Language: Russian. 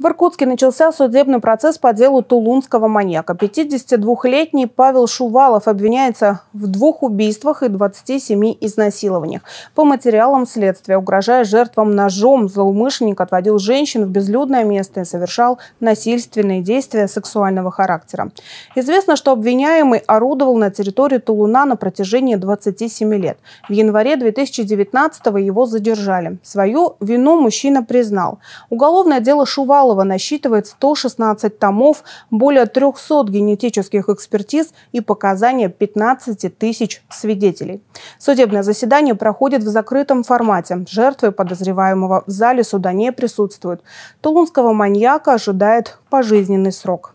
В Иркутске начался судебный процесс по делу тулунского маньяка. 52-летний Павел Шувалов обвиняется в двух убийствах и 27 изнасилованиях. По материалам следствия, угрожая жертвам ножом, злоумышленник отводил женщин в безлюдное место и совершал насильственные действия сексуального характера. Известно, что обвиняемый орудовал на территории Тулуна на протяжении 27 лет. В январе 2019 его задержали. Свою вину мужчина признал. Уголовное дело Шувалова Шувалова насчитывает 116 томов, более 300 генетических экспертиз и показания 15 тысяч свидетелей. Судебное заседание проходит в закрытом формате. Жертвы подозреваемого в зале суда не присутствуют. Тулунского маньяка ожидает пожизненный срок.